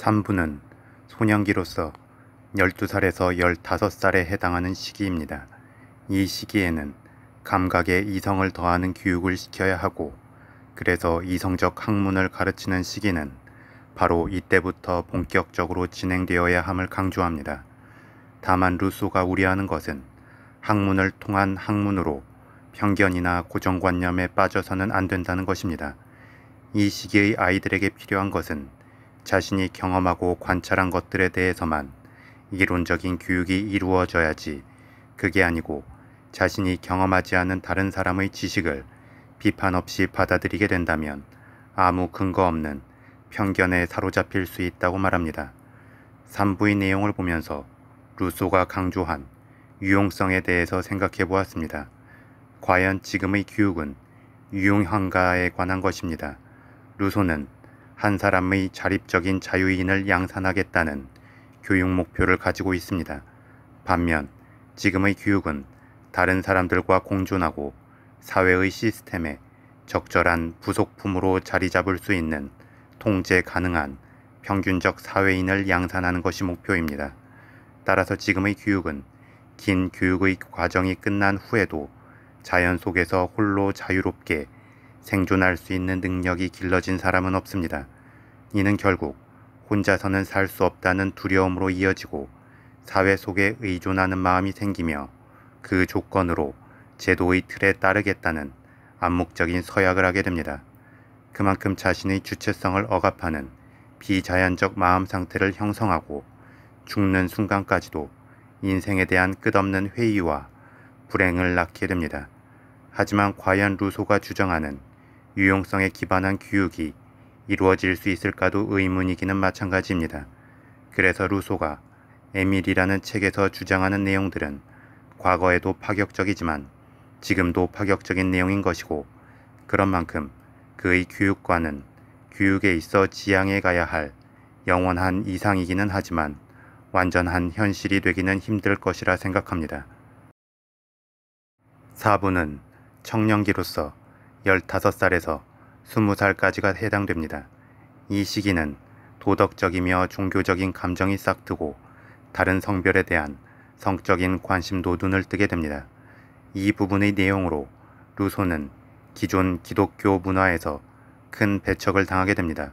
3부는 소년기로서 12살에서 15살에 해당하는 시기입니다. 이 시기에는 감각에 이성을 더하는 교육을 시켜야 하고 그래서 이성적 학문을 가르치는 시기는 바로 이때부터 본격적으로 진행되어야 함을 강조합니다. 다만 루소가 우려하는 것은 학문을 통한 학문으로 편견이나 고정관념에 빠져서는 안 된다는 것입니다. 이 시기의 아이들에게 필요한 것은 자신이 경험하고 관찰한 것들에 대해서만 이론적인 교육이 이루어져야지 그게 아니고 자신이 경험하지 않은 다른 사람의 지식을 비판 없이 받아들이게 된다면 아무 근거 없는 편견에 사로잡힐 수 있다고 말합니다. 3부의 내용을 보면서 루소가 강조한 유용성에 대해서 생각해 보았습니다. 과연 지금의 교육은 유용한가에 관한 것입니다. 루소는 한 사람의 자립적인 자유인을 양산하겠다는 교육 목표를 가지고 있습니다. 반면 지금의 교육은 다른 사람들과 공존하고 사회의 시스템에 적절한 부속품으로 자리 잡을 수 있는 통제 가능한 평균적 사회인을 양산하는 것이 목표입니다. 따라서 지금의 교육은 긴 교육의 과정이 끝난 후에도 자연 속에서 홀로 자유롭게 생존할 수 있는 능력이 길러진 사람은 없습니다. 이는 결국 혼자서는 살 수 없다는 두려움으로 이어지고 사회 속에 의존하는 마음이 생기며 그 조건으로 제도의 틀에 따르겠다는 암묵적인 서약을 하게 됩니다. 그만큼 자신의 주체성을 억압하는 비자연적 마음 상태를 형성하고 죽는 순간까지도 인생에 대한 끝없는 회의와 불행을 낳게 됩니다. 하지만 과연 루소가 주장하는 유용성에 기반한 교육이 이루어질 수 있을까도 의문이기는 마찬가지입니다. 그래서 루소가 에밀이라는 책에서 주장하는 내용들은 과거에도 파격적이지만 지금도 파격적인 내용인 것이고 그런 만큼 그의 교육과는 교육에 있어 지향해 가야 할 영원한 이상이기는 하지만 완전한 현실이 되기는 힘들 것이라 생각합니다. 4부는 청년기로서 15살에서 20살까지가 해당됩니다. 이 시기는 도덕적이며 종교적인 감정이 싹트고 다른 성별에 대한 성적인 관심도 눈을 뜨게 됩니다. 이 부분의 내용으로 루소는 기존 기독교 문화에서 큰 배척을 당하게 됩니다.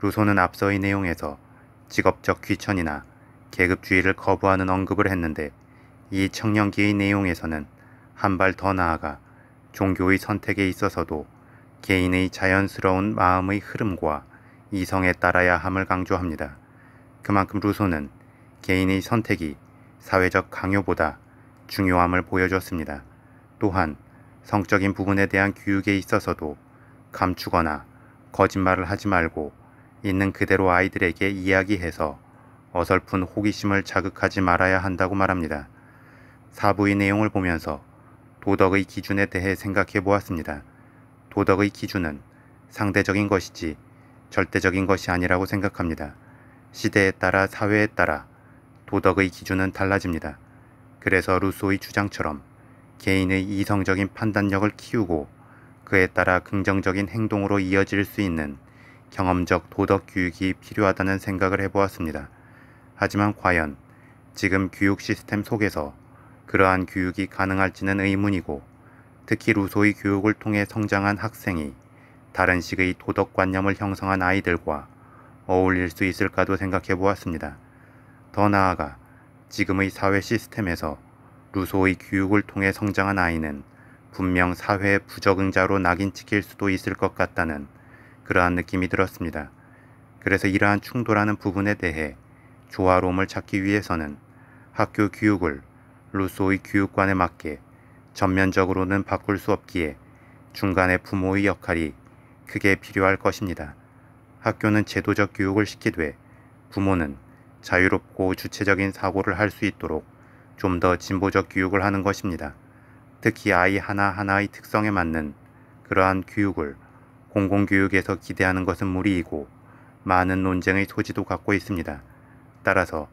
루소는 앞서의 내용에서 직업적 귀천이나 계급주의를 거부하는 언급을 했는데 이 청년기의 내용에서는 한 발 더 나아가 종교의 선택에 있어서도 개인의 자연스러운 마음의 흐름과 이성에 따라야 함을 강조합니다. 그만큼 루소는 개인의 선택이 사회적 강요보다 중요함을 보여줬습니다. 또한 성적인 부분에 대한 교육에 있어서도 감추거나 거짓말을 하지 말고 있는 그대로 아이들에게 이야기해서 어설픈 호기심을 자극하지 말아야 한다고 말합니다. 사부의 내용을 보면서 도덕의 기준에 대해 생각해 보았습니다. 도덕의 기준은 상대적인 것이지 절대적인 것이 아니라고 생각합니다. 시대에 따라 사회에 따라 도덕의 기준은 달라집니다. 그래서 루소의 주장처럼 개인의 이성적인 판단력을 키우고 그에 따라 긍정적인 행동으로 이어질 수 있는 경험적 도덕 교육이 필요하다는 생각을 해보았습니다. 하지만 과연 지금 교육 시스템 속에서 그러한 교육이 가능할지는 의문이고 특히 루소의 교육을 통해 성장한 학생이 다른 식의 도덕관념을 형성한 아이들과 어울릴 수 있을까도 생각해 보았습니다. 더 나아가 지금의 사회 시스템에서 루소의 교육을 통해 성장한 아이는 분명 사회의 부적응자로 낙인찍힐 수도 있을 것 같다는 그러한 느낌이 들었습니다. 그래서 이러한 충돌하는 부분에 대해 조화로움을 찾기 위해서는 학교 교육을 루소의 교육관에 맞게 전면적으로는 바꿀 수 없기에 중간에 부모의 역할이 크게 필요할 것입니다. 학교는 제도적 교육을 시키되 부모는 자유롭고 주체적인 사고를 할 수 있도록 좀 더 진보적 교육을 하는 것입니다. 특히 아이 하나하나의 특성에 맞는 그러한 교육을 공공교육에서 기대하는 것은 무리이고 많은 논쟁의 소지도 갖고 있습니다. 따라서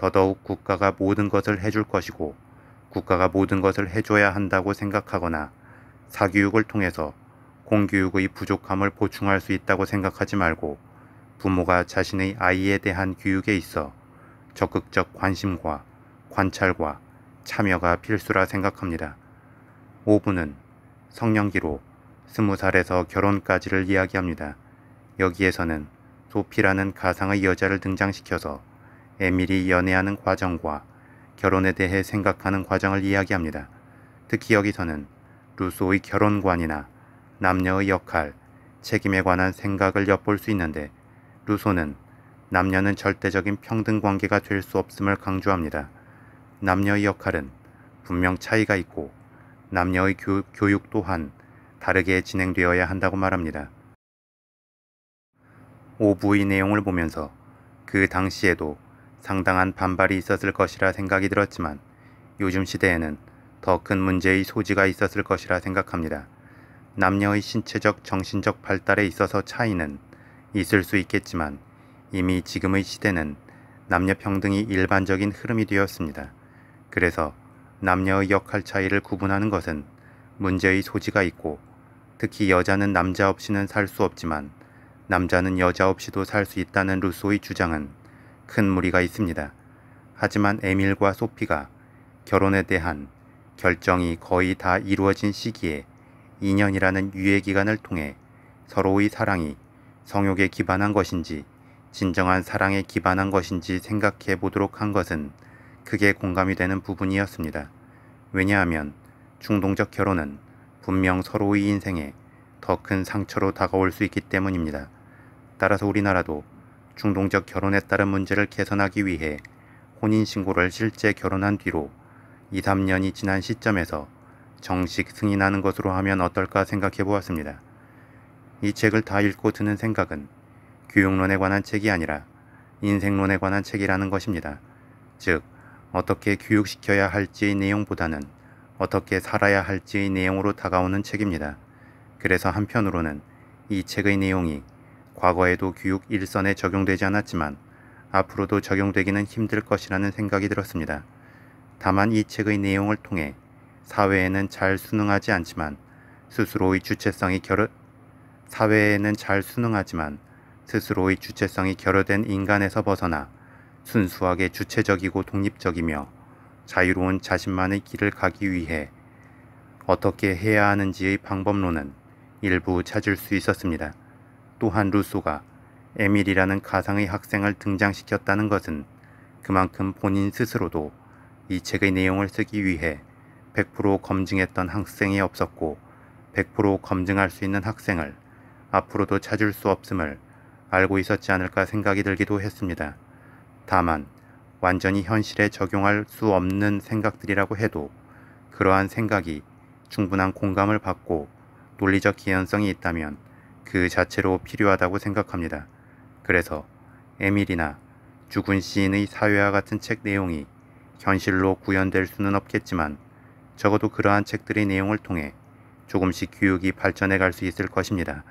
더더욱 국가가 모든 것을 해줄 것이고 국가가 모든 것을 해줘야 한다고 생각하거나 사교육을 통해서 공교육의 부족함을 보충할 수 있다고 생각하지 말고 부모가 자신의 아이에 대한 교육에 있어 적극적 관심과 관찰과 참여가 필수라 생각합니다. 5부는 성년기로 20살에서 결혼까지를 이야기합니다. 여기에서는 소피라는 가상의 여자를 등장시켜서 에밀이 연애하는 과정과 결혼에 대해 생각하는 과정을 이야기합니다. 특히 여기서는 루소의 결혼관이나 남녀의 역할, 책임에 관한 생각을 엿볼 수 있는데 루소는 남녀는 절대적인 평등 관계가 될 수 없음을 강조합니다. 남녀의 역할은 분명 차이가 있고 남녀의 교, 교육 또한 다르게 진행되어야 한다고 말합니다. 5부의 내용을 보면서 그 당시에도 상당한 반발이 있었을 것이라 생각이 들었지만 요즘 시대에는 더 큰 문제의 소지가 있었을 것이라 생각합니다. 남녀의 신체적 정신적 발달에 있어서 차이는 있을 수 있겠지만 이미 지금의 시대는 남녀 평등이 일반적인 흐름이 되었습니다. 그래서 남녀의 역할 차이를 구분하는 것은 문제의 소지가 있고 특히 여자는 남자 없이는 살 수 없지만 남자는 여자 없이도 살 수 있다는 루소의 주장은 큰 무리가 있습니다. 하지만 에밀과 소피가 결혼에 대한 결정이 거의 다 이루어진 시기에 2년이라는 유예 기간을 통해 서로의 사랑이 성욕에 기반한 것인지 진정한 사랑에 기반한 것인지 생각해 보도록 한 것은 크게 공감이 되는 부분이었습니다. 왜냐하면 충동적 결혼은 분명 서로의 인생에 더 큰 상처로 다가올 수 있기 때문입니다. 따라서 우리나라도 중동적 결혼에 따른 문제를 개선하기 위해 혼인신고를 실제 결혼한 뒤로 2, 3년이 지난 시점에서 정식 승인하는 것으로 하면 어떨까 생각해 보았습니다. 이 책을 다 읽고 드는 생각은 교육론에 관한 책이 아니라 인생론에 관한 책이라는 것입니다. 즉, 어떻게 교육시켜야 할지의 내용보다는 어떻게 살아야 할지의 내용으로 다가오는 책입니다. 그래서 한편으로는 이 책의 내용이 과거에도 교육 일선에 적용되지 않았지만 앞으로도 적용되기는 힘들 것이라는 생각이 들었습니다. 다만 이 책의 내용을 통해 사회에는 잘순응하지 않지만 스스로의 주체성이 결여 사회에는 잘 수능하지만 스스로의 주체성이 결여된 인간에서 벗어나 순수하게 주체적이고 독립적이며 자유로운 자신만의 길을 가기 위해 어떻게 해야 하는지의 방법론은 일부 찾을 수 있었습니다. 또한 루소가 에밀이라는 가상의 학생을 등장시켰다는 것은 그만큼 본인 스스로도 이 책의 내용을 쓰기 위해 100% 검증했던 학생이 없었고 100% 검증할 수 있는 학생을 앞으로도 찾을 수 없음을 알고 있었지 않을까 생각이 들기도 했습니다. 다만 완전히 현실에 적용할 수 없는 생각들이라고 해도 그러한 생각이 충분한 공감을 받고 논리적 개연성이 있다면 그 자체로 필요하다고 생각합니다. 그래서 에밀이나 죽은 시인의 사회와 같은 책 내용이 현실로 구현될 수는 없겠지만 적어도 그러한 책들의 내용을 통해 조금씩 교육이 발전해 갈 수 있을 것입니다.